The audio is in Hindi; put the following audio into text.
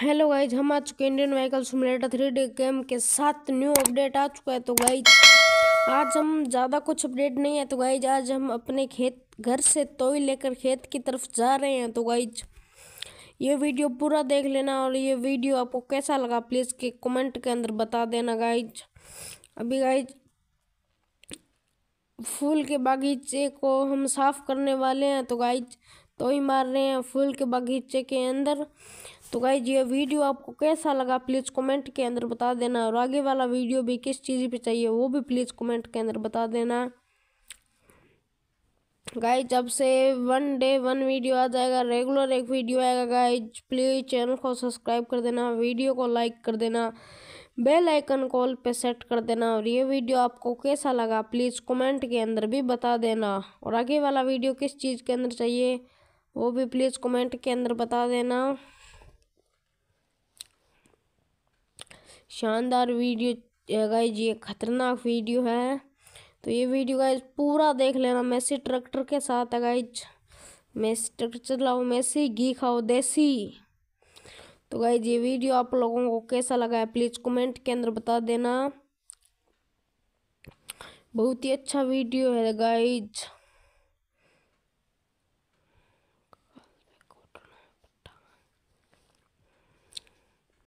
हेलो गाइज हम आ चुके हैं Indian vehicle simulator three D game के साथ न्यू अपडेट आ चुका है तो गाइज आज हम ज़्यादा कुछ अपडेट नहीं है तो गाइज आज हम अपने खेत घर से तोई लेकर खेत की तरफ जा रहे हैं तो गाइज ये वीडियो पूरा देख लेना और ये वीडियो आपको कैसा लगा प्लीज़ के कमेंट के अंदर बता देना गाइज अभी गाइज फूल के बागीचे को हम साफ़ करने वाले हैं तो गाइज तो ही मार रहे हैं फूल के बगीचे के अंदर तो गाइज ये वीडियो आपको कैसा लगा प्लीज़ कमेंट के अंदर बता देना और आगे वाला वीडियो भी किस चीज़ पे चाहिए वो भी प्लीज़ कमेंट के अंदर बता देना गाई जब से वन डे वन वीडियो आ जाएगा रेगुलर एक वीडियो आएगा गाइज प्लीज़ चैनल को सब्सक्राइब कर देना वीडियो को लाइक कर देना बेल आइकन कॉल पे सेट कर देना और ये वीडियो आपको कैसा लगा प्लीज़ कमेंट के अंदर भी बता देना और आगे वाला वीडियो किस चीज़ के अंदर चाहिए वो भी प्लीज़ कमेंट के अंदर बता देना शानदार वीडियो गाइज जी ख़तरनाक वीडियो है तो ये वीडियो गाइज पूरा देख लेना मैसी ट्रैक्टर के साथ है गाइज मैसी ट्रैक्टर चलाओ मैसी घी खाओ देसी तो गाई ये वीडियो आप लोगों को कैसा लगा है प्लीज़ कमेंट के अंदर बता देना बहुत ही अच्छा वीडियो है गाइज